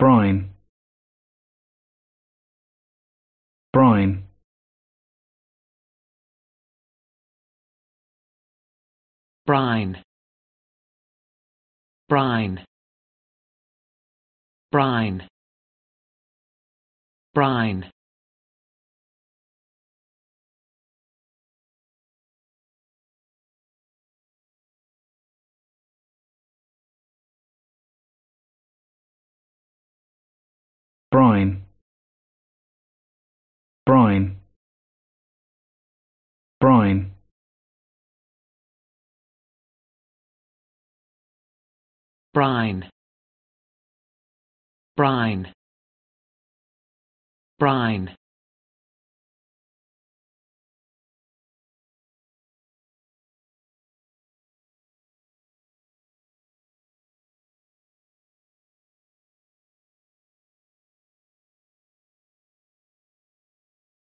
brine brine brine brine brine brine brine brine brine